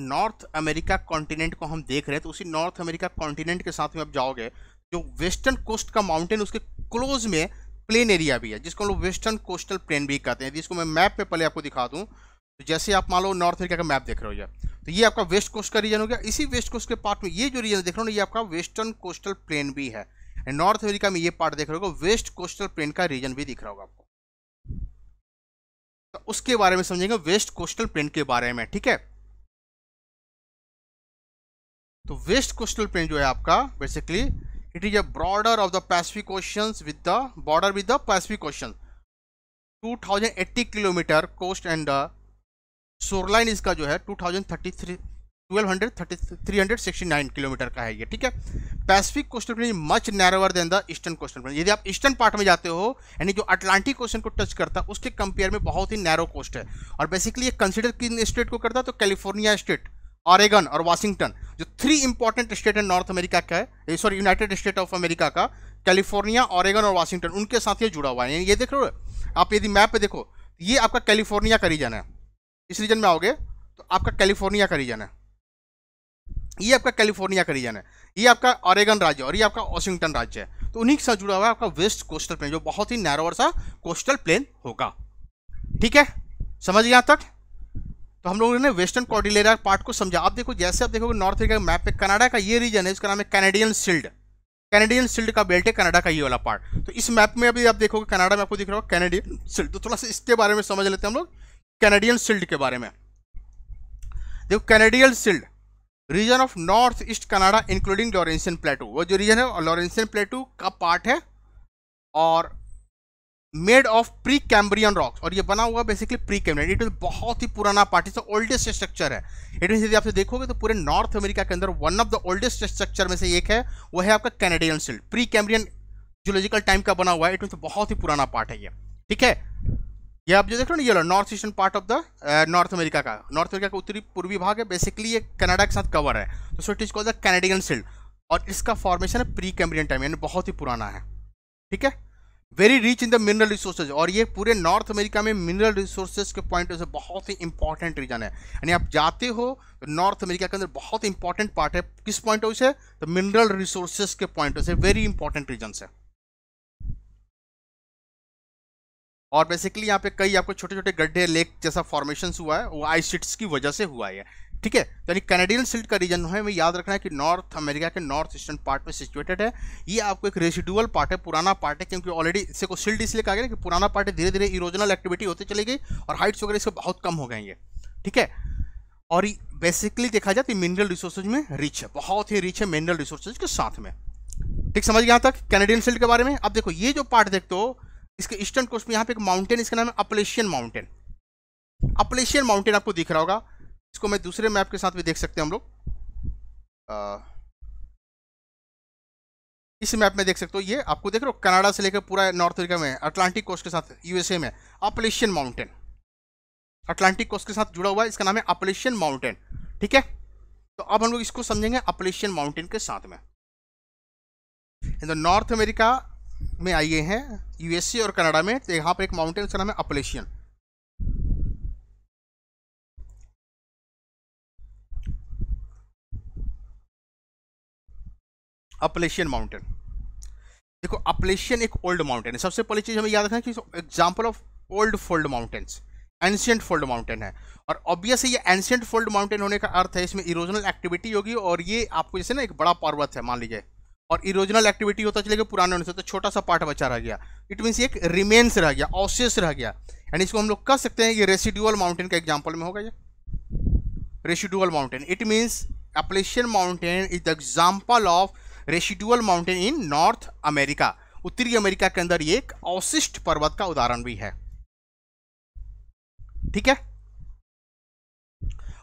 नॉर्थ अमेरिका कॉन्टिनेंट को हम देख रहे हैं तो उसी नॉर्थ अमेरिका कॉन्टिनेंट के साथ में आप जाओगे जो वेस्टर्न कोस्ट का माउंटेन उसके क्लोज में प्लेन एरिया भी है जिसको हम लोग वेस्टर्न कोस्टल प्लेन भी कहते हैं जिसको मैं मैप पे पहले आपको दिखा दूँ तो जैसे आप मान लो नॉर्थ एरिया का मैप देख रहे हो या तो ये आपका वेस्ट कोस्ट का रीजन हो गया इसी वेस्ट कोस्ट के पार्ट में ये जो रीजन देख रहे हो ना ये आपका वेस्टर्न कोस्टल प्लेन भी है नॉर्थ अमेरिका में ये पार्ट देख रहे हो वेस्ट कोस्टल प्लेन का रीजन भी दिख रहा होगा आपको तो उसके बारे में समझेंगे वेस्ट कोस्टल प्लेन के बारे में ठीक है तो वेस्ट कोस्टल प्लेन जो है आपका basically it is a border of the Pacific Ocean with the border with the Pacific Ocean 2080 kilometre coast and shoreline इसका जो है 2033 1239 किलोमीटर का है ये ठीक है Pacific coastal plain much narrower than the eastern coastal plain यदि आप ईस्टर्न पार्ट में जाते हो यानी जो अटलांटिक क्वेश्चन को टच करता है उसके कंपेयर में बहुत ही नैरो कोस्ट है और बेसिकली ये कंसिडर किन स्टेट को करता है तो कैलिफोर्निया स्टेट ऑरेगन और वाशिंगटन जो थ्री इंपॉर्टेंट स्टेट है नॉर्थ अमेरिका का है sorry United State of America का कैलिफोर्निया ऑरेगन और वाशिंगटन उनके साथ ये जुड़ा हुआ है ये देख रहे हो आप यदि मैप पे देखो ये आपका कैलिफोर्निया का रीजन है इस रीजन में आओगे तो आपका कैलिफोर्निया का रीजन है ये आपका कैलिफोर्निया का रीजन है ये आपका ऑरेगन राज्य और ये आपका वॉशिंगटन राज्य है तो उन्हीं के साथ जुड़ा हुआ है आपका वेस्ट कोस्टल प्लेन जो बहुत ही नैरोवर सा कोस्टल प्लेन होगा ठीक है समझ गया तक हम लोगों ने वेस्टर्न कॉर्डिलेरा पार्ट को समझा आप देखो जैसे आप देखोगे नॉर्थ अफ्रीका मैप पे कनाडा का ये रीजन है इसका नाम है कैनेडियन सिल्ड कैनेडियन सिल्ड का बेल्ट है कनाडा का ये वाला पार्ट तो इस मैप में अभी आप देखोगे कनाडा में आपको दिख रहा होगा कैनेडियन सिल्ड तो थोड़ा सा इसके बारे में समझ लेते हैं हम लोग कैनेडियन सिल्ड के बारे में देखो Canadian shield region of north east Canada including Laurentian plateau वो जो रीजन है लॉरेंसियन प्लेटू का पार्ट है और made of pre Cambrian rocks और ये बना हुआ basically pre Cambrian it is बहुत ही पुराना पार्ट इस ओल्डेस्ट स्ट्रक्चर है इट मीन यदि आपसे देखोगे तो पूरे नॉर्थ अमेरिका के अंदर one of the oldest structure में से एक है वो है आपका Canadian shield pre Cambrian geological time का बना हुआ है इट मीन बहुत ही पुराना पार्ट है ये ठीक है ये आप जो देख लो ना ये north eastern part of the north America का नॉर्थ अमेरिका का उत्तरी पूर्वी भाग है बेसिकली ये कनाडा के साथ कवर है तो so it is called the Canadian shield और इसका फॉर्मेशन है प्री कैम्ब्रियन टाइम यानी बहुत ही पुराना है ठीक है very rich in the mineral resources और ये पूरे नॉर्थ अमेरिका में मिनरल रिसोर्सेज के पॉइंट ऑफ से बहुत ही इंपॉर्टेंट रीजन है यानी आप जाते हो तो नॉर्थ अमेरिका के अंदर बहुत इंपॉर्टेंट पार्ट है किस पॉइंट ऑफ से तो मिनरल रिसोर्सेज के पॉइंट ऑफ से वेरी इंपॉर्टेंट रीजन है और बेसिकली यहाँ पे कई आपको छोटे छोटे गड्ढे लेक जैसा फॉर्मेशन हुआ है वो आइसिट्स की वजह से हुआ है ठीक है यानी कैनेडियन सिल्ट का रीजन है हमें याद रखना है कि नॉर्थ अमेरिका के नॉर्थ ईस्टर्न पार्ट में सिचुएटेड है ये आपको एक रेसिडुअल पार्ट है पुराना पार्ट है क्योंकि ऑलरेडी इससे को सिल्ट इसलिए कहा गया कि पुराना पार्ट है धीरे धीरे इरोजनल एक्टिविटी होती चली गई और हाइट्स वगैरह इसके बहुत कम हो गए ये ठीक है और बेसिकली देखा जाए तो मिनरल रिसोर्सेज में रिच है बहुत ही रिच है मिनरल रिसोर्सेज के साथ में ठीक समझ गया तक कैनेडियन सिल्ट के बारे में अब देखो ये जो पार्ट देखते हो इसके ईस्टर्न कोस्ट में यहाँ पे एक माउंटेन इसका नाम है अपलेशियन माउंटेन अपलेशियन माउंटेन आपको दिख रहा होगा इसको मैं दूसरे मैप के साथ भी देख सकते हैं हम लोग इस मैप में देख सकते हो ये आपको देख रहे हो कनाडा से लेकर पूरा नॉर्थ अफ्रीका में अटलांटिक कोस्ट के साथ यूएसए में अपलेशियन माउंटेन अटलांटिक कोस्ट के साथ जुड़ा हुआ है इसका नाम है अपलेशियन माउंटेन ठीक है तो अब हम लोग इसको समझेंगे अपलेशियन माउंटेन के साथ में इन नॉर्थ अमेरिका में आइए हैं यूएसए और कनाडा में तो यहाँ पर एक माउंटेन उसका नाम है अपलेशियन अपलेशियन माउंटेन देखो अपलेशियन एक ओल्ड माउंटेन है सबसे पहली चीज़ हमें याद रखना है कि example of old fold mountains ancient fold mountain है और ऑब्वियस ये एंशियंट फोल्ड माउंटेन होने का अर्थ है इसमें इरोजनल एक्टिविटी होगी और ये आपको जैसे ना एक बड़ा पर्वत है मान लीजिए और इरोजनल एक्टिविटी होता चलेगा पुराने होने से तो छोटा सा पार्ट बचा रह गया इट मीन्स एक रिमेन्स रह गया ऑसियस रह गया एंड इसको हम लोग कह सकते हैं ये रेसिडुअल माउंटेन का एग्जाम्पल में होगा ये residual mountain it means Appalachian mountain is the example of residual mountain in north America उत्तरी अमेरिका के अंदर एक अवशिष्ट पर्वत का उदाहरण भी है ठीक है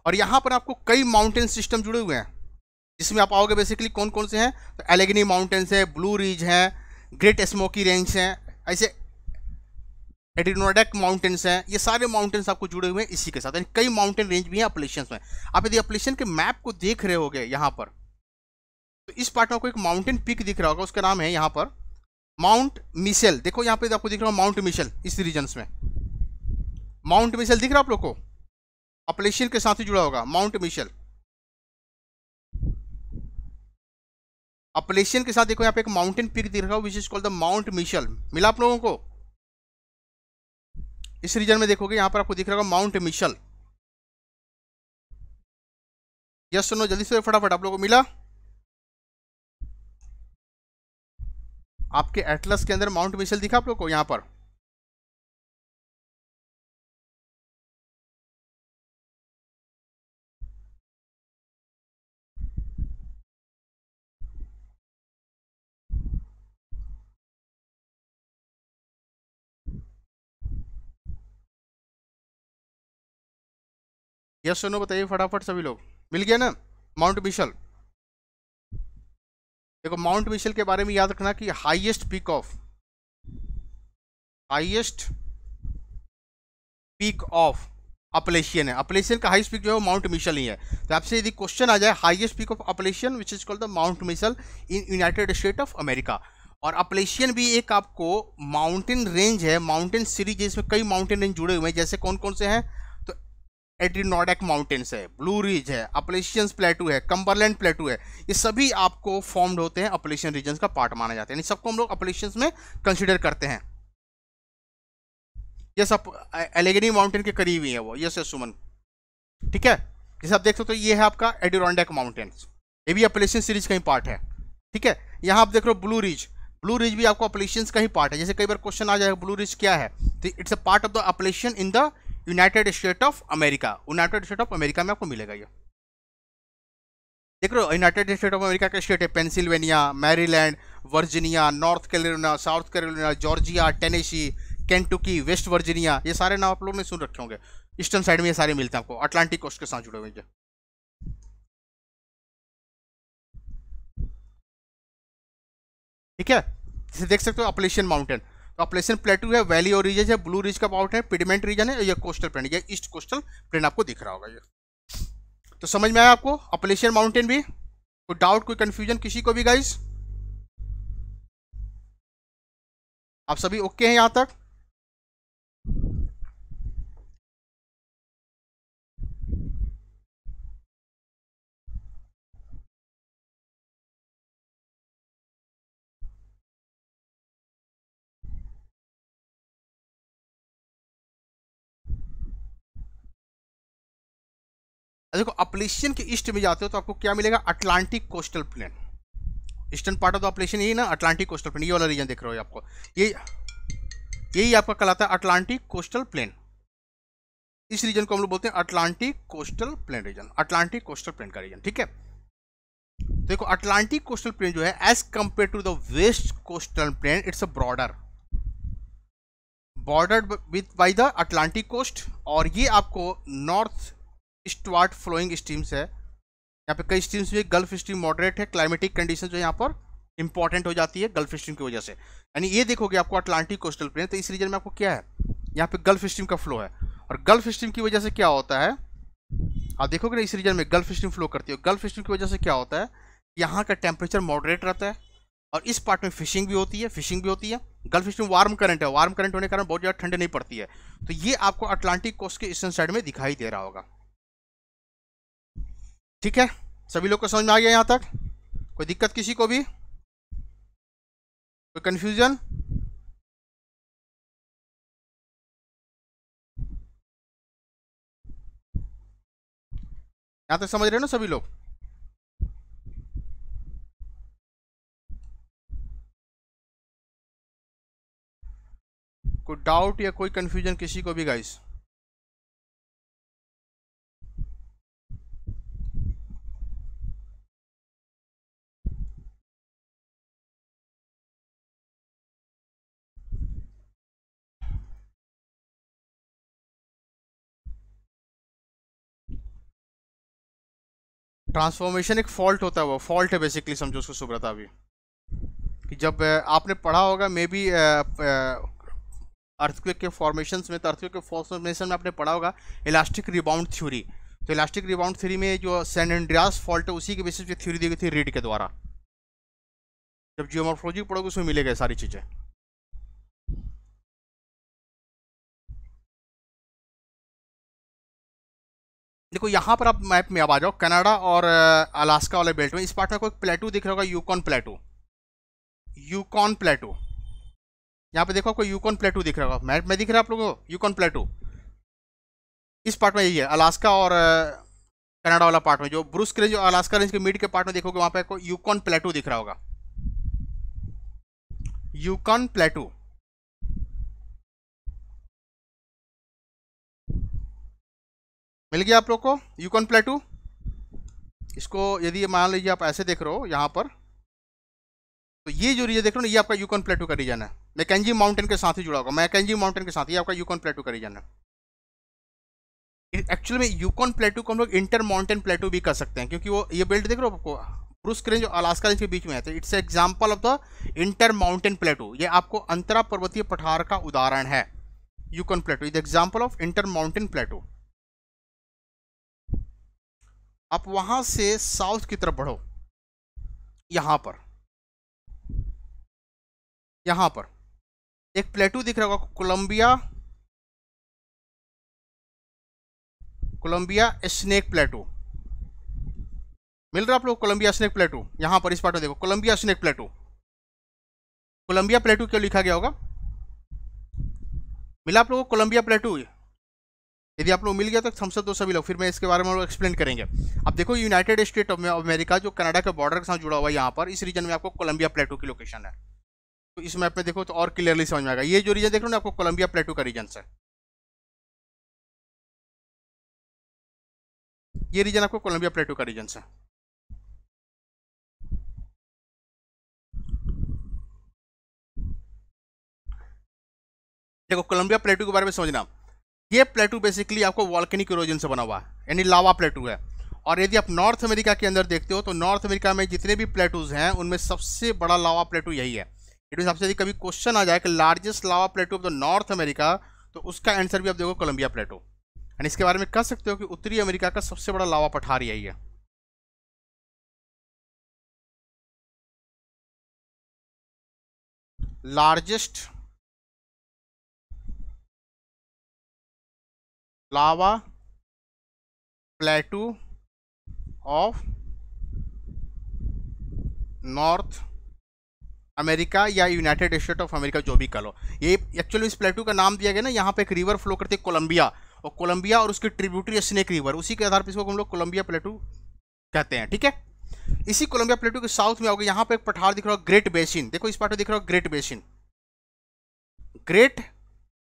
और यहां पर आपको कई माउंटेन सिस्टम जुड़े हुए हैं जिसमें आप आओगे बेसिकली कौन कौन से हैं तो एलेगनी माउंटेन्स है ब्लू रिज है ग्रेट स्मोकी रेंज हैं ऐसे एडिनोडेक माउंटेन्स हैं ये सारे माउंटेन्स आपको जुड़े हुए हैं इसी के साथ कई माउंटेन रेंज भी हैं अपलेशन में आप यदि अपलेशन के मैप को देख रहे गए यहाँ पर तो इस पार्ट में आपको एक माउंटेन पिक दिख रहा होगा उसका नाम है यहाँ पर माउंट मिशेल देखो यहाँ पे तो आपको दिख रहा है माउंट मिशेल इस रीजन में माउंट मिशेल दिख रहा आप लोग को अपलेशियर के साथ ही जुड़ा होगा माउंट मिशेल अपलेशियन के साथ देखो यहाँ पे एक माउंटेन पिक दिख रहा है which is called the mount Mitchell मिला आप लोगों को इस रीजन में देखोगे यहाँ पर आपको दिख रहा होगा माउंट मिशेल यस सुनो जल्दी से फटाफट आप लोगों को मिला आपके एटलस के अंदर माउंट मिशेल दिखा आप लोग को यहाँ पर यस सुनो बताइए फटाफट सभी लोग मिल गया ना माउंट मिशल देखो माउंट मिशेल के बारे में याद रखना कि highest peak of highest peak of Appalachian है अपलेशियन का हाईएस्ट पीक जो है माउंट मिशेल ही है तो आपसे यदि क्वेश्चन आ जाए highest peak of Appalachian which is called the mount Mitchell in United State of America और अपलेशियन भी एक आपको माउंटेन रेंज है माउंटेन सीरीज है इसमें कई माउंटेन रेंज जुड़े हुए हैं जैसे कौन कौन से हैं एड्रीनोडक माउंटेन्स है ब्लू रिज है अपलेशियंस प्लेटू है कम्बरलैंड प्लेटू है ये सभी आपको फॉर्म्ड होते हैं अपलेशियन रीजन का पार्ट माना जाते हैं सबको हम लोग अपलेशियंस में कंसिडर करते हैं ये सब एलेगनी माउंटेन के करीब ही है वो यस यस सुमन ठीक है जैसे आप देख सकते हो तो ये है आपका एडिरोडक माउंटेन्स ये भी अपलेशियन सीरीज का ही पार्ट है ठीक है यहाँ आप देख रहे हो ब्लू रिज ब्लू रिज भी आपको अपलेशियंस का ही पार्ट है जैसे कई बार क्वेश्चन आ जाएगा ब्लू रिज क्या है तो it's a part of the Appalachian in the United State of America United State of America में आपको मिलेगा ये देख रहे हो यूनाइटेड स्टेट ऑफ अमेरिका के स्टेट है Pennsylvania Maryland Virginia north Carolina south Carolina Georgia Tennessee Kentucky west Virginia ये सारे नाम आप लोगों ने सुन रखे होंगे ईस्टर्न साइड में ये सारे मिलते हैं आपको अटलांटिक कोस्ट के साथ जुड़े हुए ठीक है जिसे देख सकते हो अपलेशियन माउंटेन तो प्लेटू है वैली और रीजन है ब्लू रीज का पाउट है पिडमेंट रीजन है यह कोस्टल प्लेन यह ईस्ट कोस्टल प्लेन आपको दिख रहा होगा ये तो समझ में आया आपको अपलेशियन माउंटेन भी कोई डाउट कोई कंफ्यूजन किसी को भी गाइज आप सभी ओके हैं यहाँ तक देखो अपलेशियन के ईस्ट में जाते हो तो आपको क्या मिलेगा Atlantic coastal plain eastern part of the Appalachian यही ना अटलांटिक कोस्टल प्लेन ये वाला रीजन देख रहे हो आपको ये यही आपका कहलाता है अटलांटिक कोस्टल प्लेन इस रीजन को हम लोग बोलते हैं Atlantic coastal plain region Atlantic coastal plain का रीजन ठीक है देखो अटलांटिक कोस्टल प्लेन जो है as compare to the west coastal plain it's a broader border with by the Atlantic coast और ये आपको नॉर्थ स्टवार्ट फ्लोइंग स्ट्रीम्स है यहाँ पे कई स्ट्रीम्स भी गल्फ स्ट्रीम मॉडरेट है क्लाइमेटिक कंडीशन जो यहाँ पर इंपॉर्टेंट हो जाती है गल्फ स्ट्रीम की वजह से यानी ये देखोगे आपको अटलांटिक कोस्टल प्लेन तो इस रीजन में आपको क्या है यहाँ पे गल्फ स्ट्रीम का फ्लो है और गल्फ स्ट्रीम की वजह से क्या होता है आप देखोगे ना इस रीजन में गल्फ स्ट्रीम फ्लो करती है गल्फ स्ट्रीम की वजह से क्या होता है यहाँ का टेम्परेचर मॉडरेट रहता है और इस पार्ट में फिशिंग भी होती है फिशिंग भी होती है गल्फ स्ट्रीम वार्म करंट है वार्म करंट होने के कारण बहुत ज़्यादा ठंड नहीं पड़ती है तो ये आपको अटलांटिक कोस्ट के ईस्टर्न साइड में दिखाई दे रहा होगा ठीक है सभी लोग को समझ में आ गया यहाँ तक कोई दिक्कत किसी को भी कोई कन्फ्यूजन यहाँ तक समझ रहे हो ना सभी लोग कोई डाउट या कोई कन्फ्यूजन किसी को भी गाइस ट्रांसफॉर्मेशन एक फॉल्ट होता है वो फॉल्ट है बेसिकली समझो उसको सुब्रता अभी कि जब आपने पढ़ा होगा मे बी अर्थक्वेक के फॉर्मेशन में तो अर्थक्वेक के फॉर्मेशन में आपने पढ़ा होगा इलास्टिक रिबाउंड थ्योरी तो इलास्टिक रिबाउंड थ्योरी में जो सैन एंड्रियास फॉल्ट है उसी के बेसिस पे थ्योरी दी गई थी रीड के द्वारा जब जियोमोफोलॉजी पढ़ोगे उसमें मिलेगा सारी चीज़ें देखो यहाँ पर आप मैप में अब आ जाओ कनाडा और अलास्का वाले बेल्ट में इस पार्ट में कोई प्लेटू दिख रहा होगा यूकॉन प्लेटू यूकॉन प्लेटू यहाँ पे देखो आपको यूकॉन प्लेटू दिख रहा होगा मैप में दिख रहा है आप लोगों को यूकॉन प्लेटू इस पार्ट में यही है अलास्का और कनाडा वाला पार्ट में जो ब्रूस के जो अलास्का रेंज के मिड के पार्ट में देखोगे वहाँ पे यूकॉन प्लेटू दिख रहा होगा यूकॉन प्लेटू मिल गया आप लोग को यूकॉन प्लेटू इसको यदि मान लीजिए आप ऐसे देख रहे हो यहाँ पर तो ये जो रीजन देख रहे हो ये आपका यूकॉन प्लेटू का रीजन है मैकेजी माउंटेन के साथ ही जुड़ा होगा मैकेजी माउंटेन के साथ ही आपका यूकॉन प्लेटू का रीजन है एक्चुअली में यूकॉन प्लेटू को हम लोग इंटर माउंटेन प्लेटू भी कर सकते हैं क्योंकि वो ये बेल्ट देख रहे हो आपको ब्रूस क्रेंज जो अलास्का रेंज के बीच में है तो it's example of the inter mountain plateau ये आपको अंतरा पर्वतीय पठार का उदाहरण है Yukon plateau is example of inter mountain plateau आप वहां से साउथ की तरफ बढ़ो यहां पर यहां पर एक प्लेटू दिख रहा होगा कोलंबिया कोलंबिया स्नेक प्लेटू मिल रहा आप लोग कोलंबिया स्नेक प्लेटू यहां पर इस पार्ट में देखो Columbia snake plateau Columbia plateau क्यों लिखा गया होगा मिला आप लोगों को कोलंबिया प्लेटू यदि आप लोग मिल गया तो थम्स अप दो सभी लोग फिर मैं इसके बारे में एक्सप्लेन करेंगे अब देखो यूनाइटेड स्टेट ऑफ अमेरिका जो कनाडा के बॉर्डर के साथ जुड़ा हुआ है यहाँ पर इस रीजन में आपको कोलंबिया प्लेटो की लोकेशन है तो इस मैप में देखो तो और क्लियरली समझ में आएगा ये जो रीजन देख रहे हो ना आपको कोलंबिया प्लेटो का रीजन है ये रीजन आपको कोलंबिया प्लेटो का रीजन है देखो कोलंबिया प्लेटो के बारे में समझना ये प्लेटू बेसिकली आपको वॉल्केनिक इरोजन से बना हुआ है यानी लावा प्लेटू है और यदि आप नॉर्थ अमेरिका के अंदर देखते हो तो नॉर्थ अमेरिका में जितने भी प्लेटूज हैं उनमें सबसे बड़ा लावा प्लेटू यही है इट मीन आपसे यदि कभी क्वेश्चन आ जाए कि largest lava plateau of the north America तो उसका आंसर भी आप देखो कोलंबिया प्लेटो एंड इसके बारे में कह सकते हो कि उत्तरी अमेरिका का सबसे बड़ा लावा पठार यही है largest lava plateau of north America या यूनाइटेड स्टेट ऑफ अमेरिका जो भी कह लो ये एक्चुअली इस प्लेटू का नाम दिया गया ना यहाँ पे एक रिवर फ्लो करती है कोलंबिया और कोलंबिया और उसकी ट्रिब्यूटरी स्नेक रिवर उसी के आधार पर इसको हम लोग कोलंबिया प्लेटू कहते हैं ठीक है इसी कोलंबिया प्लेटू के साउथ में आओगे यहाँ पे एक पठार दिख रहा है ग्रेट बेसिन देखो इस पार्ट दिख रहा है ग्रेट बेसिन ग्रेट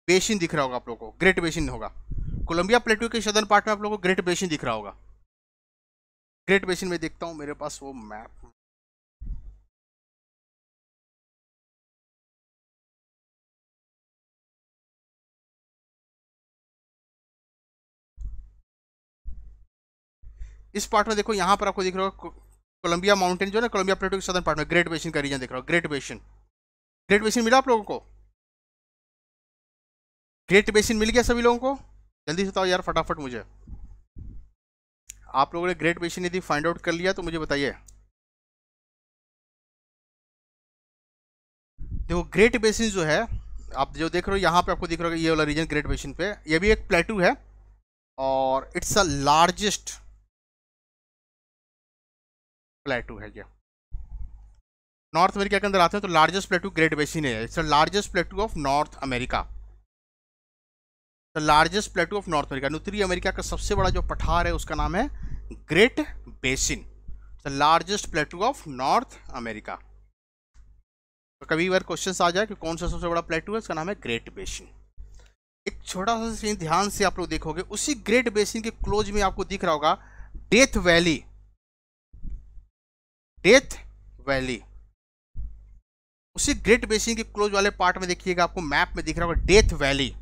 बेसिन दिख रहा होगा आप लोगों को ग्रेट बेसिन होगा कोलंबिया प्लेटो के सदन पार्ट में आप लोगों को ग्रेट बेसिन दिख रहा होगा ग्रेट बेसिन में देखता हूँ मेरे पास वो मैप इस पार्ट में देखो यहां पर आपको दिख रहा होगा कोलंबिया माउंटेन जो है कोलंबिया प्लेटो के सदर्न पार्ट में ग्रेट बेसिन का रीजन दिख रहा हो ग्रेट बेसिन ग्रेट बेसिन मिला आप लोगों को ग्रेट बेसिन मिल गया सभी लोगों को जल्दी से बताओ यार फटाफट मुझे आप लोगों ने ग्रेट मिशन यदि फाइंड आउट कर लिया तो मुझे बताइए देखो ग्रेट बेसिन जो है आप जो देख रहे हो यहाँ पे आपको दिख रहा होगा ये वाला रीजन ग्रेट बेसिन पे ये भी एक प्लेटू है और इट्स अ लार्जेस्ट प्लेटू है ये नॉर्थ अमेरिका के अंदर आते हैं तो लार्जेस्ट प्लेटू ग्रेट बेसिन है it's a largest plateau of north America the largest plateau of north America उत्तरी अमेरिका का सबसे बड़ा जो पठार है उसका नाम है great basin the largest plateau of north America तो कभी बार क्वेश्चन आ जाए कि कौन सा सबसे बड़ा प्लेटू है उसका नाम है ग्रेट बेसिन एक छोटा सा सीन ध्यान से आप लोग देखोगे उसी ग्रेट बेसिन के क्लोज में आपको दिख रहा होगा डेथ वैली डेथ वैली उसी ग्रेट बेसिन के क्लोज वाले पार्ट में देखिएगा आपको मैप में दिख रहा होगा death valley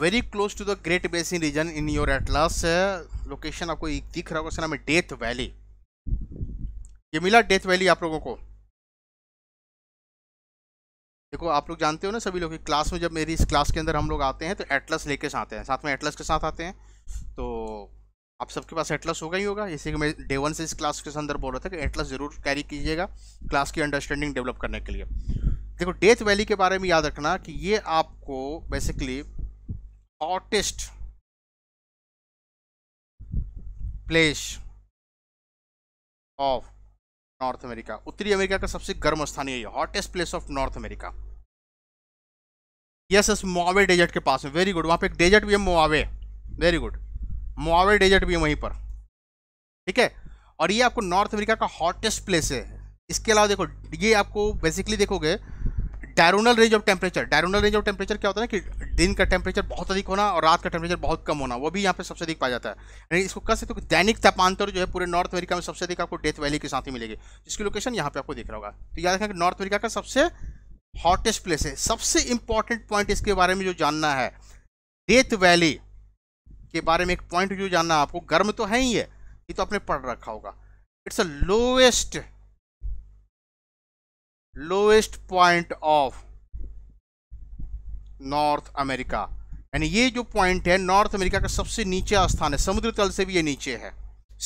very close to the great basin region in your atlas location आपको एक दिख रहा होगा नाम है डेथ वैली ये मिला डेथ वैली आप लोगों को देखो आप लोग जानते हो ना सभी लोग क्लास में जब मेरी इस क्लास के अंदर हम लोग आते हैं तो एटलस लेके आते हैं साथ में एटलस के साथ आते हैं तो आप सबके पास एटलस होगा ही होगा इसी कि मैं डे वन से इस क्लास के अंदर बोल रहा था कि एटलस ज़रूर कैरी कीजिएगा क्लास की अंडरस्टैंडिंग डेवलप करने के लिए देखो डेथ वैली के बारे में याद रखना कि ये आपको basically hottest place of north America उत्तरी अमेरिका का सबसे गर्म स्थान यही है hottest place of north America yes as Mojave desert के पास में वेरी गुड वहां पे एक डेजर्ट भी है Mojave very good Mojave desert भी है वहीं पर ठीक है और ये आपको नॉर्थ अमेरिका का हॉटेस्ट प्लेस है इसके अलावा देखो ये आपको बेसिकली देखोगे diurnal range of temperature diurnal range of temperature क्या होता है ना कि दिन का टेम्परेचर बहुत अधिक होना और रात का टेम्परेचर बहुत कम होना वो भी यहाँ पे सबसे अधिक पाया जाता है यानी इसको कह सकते हो तो दैनिक तापांतर जो है पूरे नॉर्थ अमेरिका में सबसे अधिक आपको डेथ वैली के साथ ही मिलेगी जिसकी लोकेशन यहाँ पे आपको दिख रहा होगा तो याद रखें कि नॉर्थ अमेरिका का सबसे हॉटेस्ट प्लेस है सबसे इंपॉर्टेंट पॉइंट इसके बारे में जो जानना है डेथ वैली के बारे में एक पॉइंट जो जानना है आपको गर्म तो है ही है ये तो आपने पढ़ रखा होगा it's a lowest lowest point of north America यानी ये जो पॉइंट है नॉर्थ अमेरिका का सबसे नीचे स्थान है समुद्र तल से भी ये नीचे है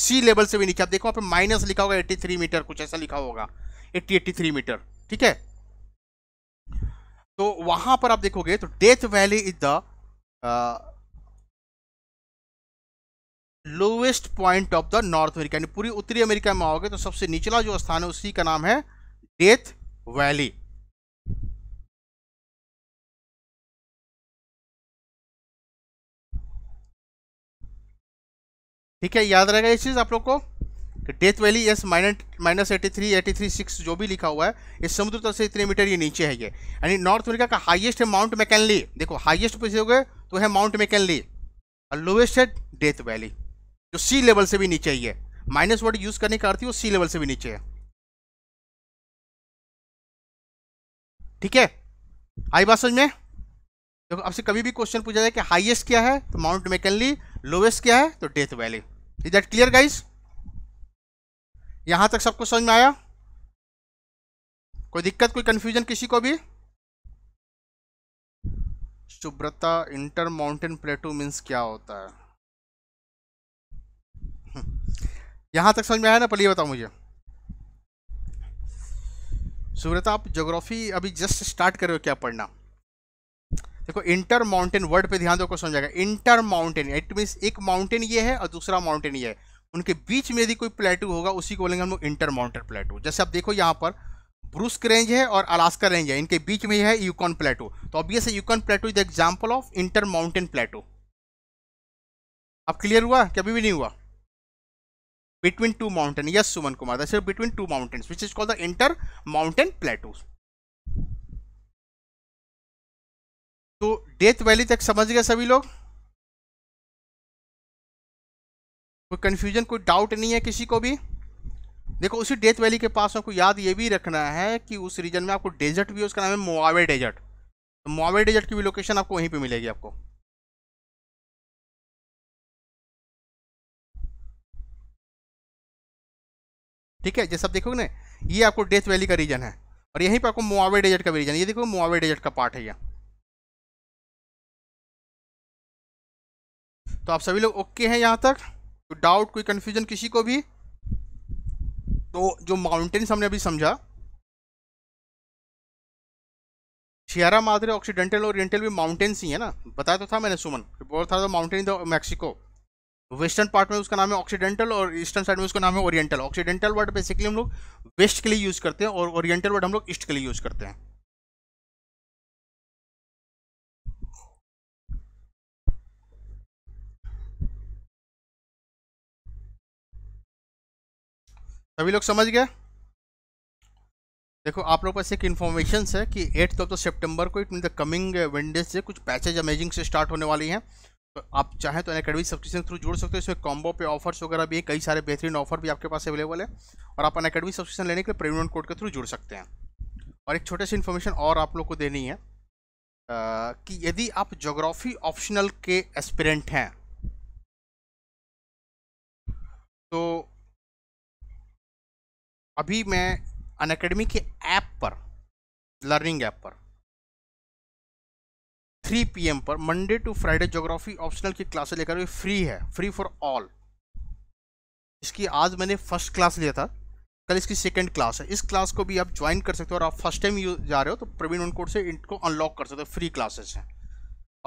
सी लेवल से भी नीचे आप देखो आप पे माइनस लिखा होगा 83 मीटर कुछ ऐसा लिखा होगा 80 83 मीटर ठीक है तो वहां पर आप देखोगे तो death valley is the lowest point of the north America यानी पूरी उत्तरी अमेरिका में आओगे तो सबसे निचला जो स्थान है उसी का नाम है डेथ वैली ठीक है याद रहेगा ये चीज़ आप लोग को कि death valley yes minus minus eighty three eighty three six जो भी लिखा हुआ है इस समुद्र तल से इतने मीटर ये नीचे है ये यानी नॉर्थ अमेरिका का हाईएस्ट है माउंट मैकेनली देखो हाईएस्ट गए तो है माउंट मैकेनली और लोएस्ट है डेथ वैली जो सी लेवल से भी नीचे ही है माइनस वर्ड यूज़ करने का अर्थ वो सी लेवल से भी नीचे है ठीक है आई बात समझ में देखो आपसे कभी भी क्वेश्चन पूछा जाए कि हाईएस्ट क्या है तो माउंट मेकनली लोवेस्ट क्या है तो death valley is that clear guys यहां तक सबको समझ में आया कोई दिक्कत कोई कंफ्यूजन किसी को भी Subrata inter mountain plateau means क्या होता है हम्म। यहां तक समझ में आया ना पहले बताओ मुझे सूरत आप जोग्राफी अभी जस्ट स्टार्ट कर रहे हो क्या पढ़ना देखो इंटर माउंटेन वर्ड पे ध्यान दो को हो जाएगा इंटर माउंटेन इट मीन्स एक माउंटेन ये है और दूसरा माउंटेन ये है उनके बीच में यदि कोई प्लेटू होगा उसी को बोलेंगे हम लोग इंटर माउंटेन प्लेटू जैसे आप देखो यहाँ पर ब्रूस्क रेंज है और अलास्का रेंज है इनके बीच में है यूकॉन प्लेटो तो obvious Yukon plateau is example of inter mountain plateau अब क्लियर हुआ कभी भी नहीं हुआ between two mountain yes suman kumar that's here between two mountains which is called the inter mountain plateaus तो डेथ वैली तक समझ गए सभी लोग कोई कंफ्यूजन कोई डाउट नहीं है किसी को भी देखो उसी डेथ वैली के पास आपको याद ये भी रखना है कि उस रीजन में आपको डेजर्ट भी है उसका नाम है मोआवे डेजर्ट तो मोआवे डेजर्ट की भी लोकेशन आपको वहीं पे मिलेगी आपको ठीक है जैसे आप देखोगे ना ये आपको डेथ वैली का रीजन है और यहीं पर आपको मुआवे डेजर्ट का भी रीजन ये देखो मुआवे डेजर्ट का पार्ट है यह तो आप सभी लोग ओके हैं यहाँ तक तो डाउट कोई कन्फ्यूजन किसी को भी तो जो माउंटेन्स हमने अभी समझा शियारा मादरे ऑक्सीडेंटल और ओरिएंटल भी माउंटेन्स ही है ना बताया तो था मैंने सुमन बोल था mountain the Mexico western part में उसका नाम है ऑक्सीडेंटल और ईस्टर्न साइड में उसका नाम है ओरिएंटल ऑक्सीडेंटल वर्ड बेसिकली हम लोग वेस्ट के लिए यूज़ करते हैं और ओरिएंटल वर्ड हम लोग ईस्ट के लिए यूज़ करते हैं सभी लोग समझ गए देखो आप लोग पास एक इन्फॉर्मेशन है कि एट्थ ऑफ द सेप्टेम्बर को it mean the coming Wednesdays से कुछ पैचेज अमेजिंग से स्टार्ट होने वाली हैं तो आप चाहें तो अनकेडमी सब्सक्रिप्शन थ्रू जुड़ सकते हो इसमें कॉम्बो पे ऑफर्स वगैरह भी है कई सारे बेहतरीन ऑफर भी आपके पास अवेलेबल है और आप अनकेडमी सब्सक्रिप्शन लेने के लिए प्रीमियम कोड के थ्रू जुड़ सकते हैं और एक छोटे से इन्फॉर्मेशन और आप लोग को देनी है आ, कि यदि आप जोग्राफी ऑप्शनल के एस्पिरेंट हैं तो अभी मैं अनकेडमी के ऐप पर लर्निंग ऐप पर पी एम पर Monday to Friday geography optional की क्लासे लेकर ये फ्री है फ्री फॉर ऑल इसकी आज मैंने फर्स्ट क्लास लिया था कल इसकी सेकेंड क्लास है इस क्लास को भी आप ज्वाइन कर सकते हो और आप फर्स्ट टाइम यू जा रहे हो तो प्रवीण उनकोट से इनको अनलॉक कर सकते हो फ्री क्लासेस हैं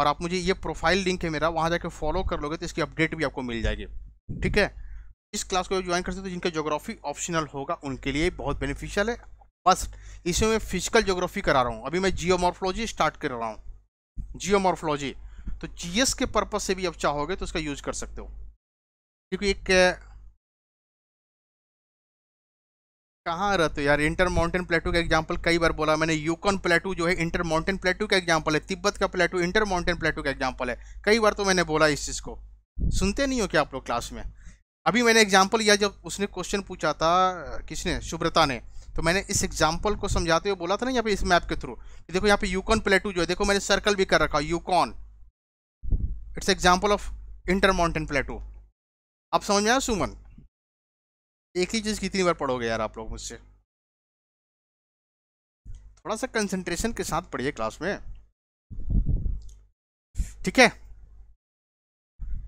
और आप मुझे ये प्रोफाइल लिंक है मेरा वहाँ जाके फॉलो कर लोगे तो इसकी अपडेट भी आपको मिल जाएगी ठीक है इस क्लास को ज्वाइन कर सकते हो जिनका जोग्राफी ऑप्शनल होगा उनके लिए बहुत बेनिफिशियल है बस इसमें मैं फिजिकल जोग्राफी करा रहा हूँ अभी मैं जियोमॉर्फोलॉजी स्टार्ट कर रहा हूँ जियोमॉर्फोलॉजी तो जीएस के पर्पज़ से भी आप चाहोगे तो उसका यूज कर सकते हो क्योंकि एक कहाँ रहते हो यार इंटर माउंटेन प्लेटू का एग्जाम्पल कई बार बोला मैंने यूकॉन प्लेटू जो है इंटर माउंटेन प्लेटू का एग्जाम्पल है तिब्बत का प्लेटू इंटर माउंटेन प्लेटू का एग्जाम्पल है कई बार तो मैंने बोला इस चीज़ को सुनते नहीं हो क्या आप लोग क्लास में अभी मैंने एग्जाम्पल लिया जब उसने क्वेश्चन पूछा था किसने सुब्रता ने तो मैंने इस एग्जाम्पल को समझाते हुए बोला था ना यहाँ पे इस मैप के थ्रू देखो यहाँ पे यूकॉन प्लेटू जो है देखो मैंने सर्कल भी कर रखा Yukon it's example of inter mountain plateau आप समझ में आया सुमन एक ही चीज़ कितनी बार पढ़ोगे यार आप लोग मुझसे थोड़ा सा कंसंट्रेशन के साथ पढ़िए क्लास में ठीक है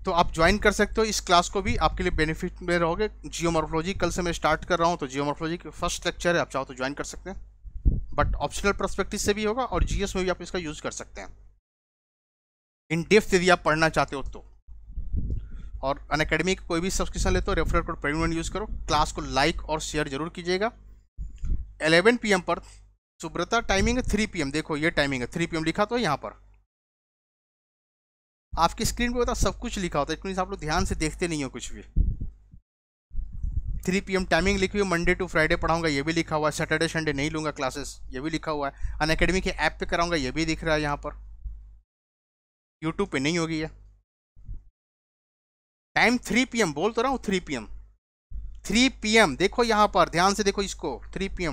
तो आप ज्वाइन कर सकते हो इस क्लास को भी आपके लिए बेनिफिट में रहोगे जियोमोर्फोलॉजी कल से मैं स्टार्ट कर रहा हूँ तो जियोमोर्फोलॉजी का फर्स्ट लेक्चर है आप चाहो तो ज्वाइन कर सकते हैं बट ऑप्शनल परस्पेक्टिव से भी होगा और जीएस में भी आप इसका यूज़ कर सकते हैं इन डेप्थ यदि आप पढ़ना चाहते हो तो और अन अकेडमी कोई भी सब्सक्रिप्शन लेते हो रेफर कोड प्रेगनेंट यूज़ करो क्लास को लाइक और शेयर जरूर कीजिएगा 11 पीएम पर सुब्रता टाइमिंग है 3 पीएम देखो ये टाइमिंग है 3 पीएम लिखा तो यहाँ पर आपकी स्क्रीन पे होता सब कुछ लिखा होता है इट आप लोग ध्यान से देखते नहीं हो कुछ भी थ्री पी टाइमिंग लिखी हुई मंडे टू फ्राइडे पढ़ाऊंगा ये भी लिखा हुआ है सैटरडे संडे नहीं लूंगा क्लासेस ये भी लिखा हुआ है अन अकेडमी के ऐप पे कराऊंगा ये भी दिख रहा है यहाँ पर यूट्यूब पे नहीं होगी ये टाइम थ्री पी बोल तो रहा हूँ थ्री पी थ्री पी देखो यहाँ पर ध्यान से देखो इसको थ्री पी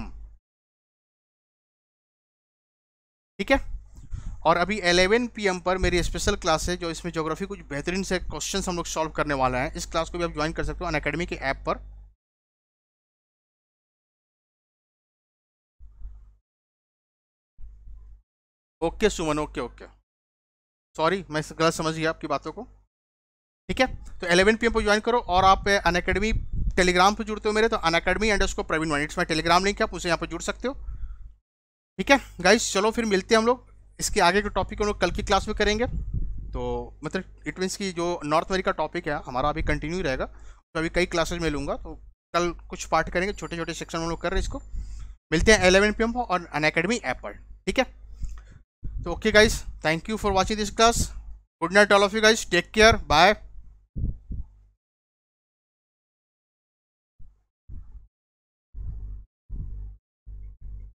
ठीक है और अभी 11 पीएम पर मेरी स्पेशल क्लास है जो इसमें जोग्राफी कुछ बेहतरीन से क्वेश्चन हम लोग सॉल्व करने वाले हैं इस क्लास को भी आप ज्वाइन कर सकते हो अन अकेडमी के ऐप पर okay Suman okay okay sorry मैं गलत समझ गया आपकी बातों को ठीक है तो 11 पीएम पर ज्वाइन करो और आप अन अकेडमी टेलीग्राम पर जुड़ते हो मेरे तो अन अकेडमी एंड उसको Praveen one it's my Telegram link है आप उसे यहाँ पर जुड़ सकते हो ठीक है गाइस चलो फिर मिलते हैं हम लोग इसके आगे के टॉपिक हम लोग कल की क्लास में करेंगे तो मतलब इट मीन्स की जो नॉर्थ अमेरिका टॉपिक है हमारा अभी कंटिन्यू रहेगा तो अभी कई क्लासेज में लूँगा तो कल कुछ पार्ट करेंगे छोटे छोटे सेक्शन हम लोग कर रहे हैं इसको मिलते हैं एलेवन पी और अन अकेडमी ऐप पर ठीक है तो okay guys thank you for watching this class good night all of you guys take care bye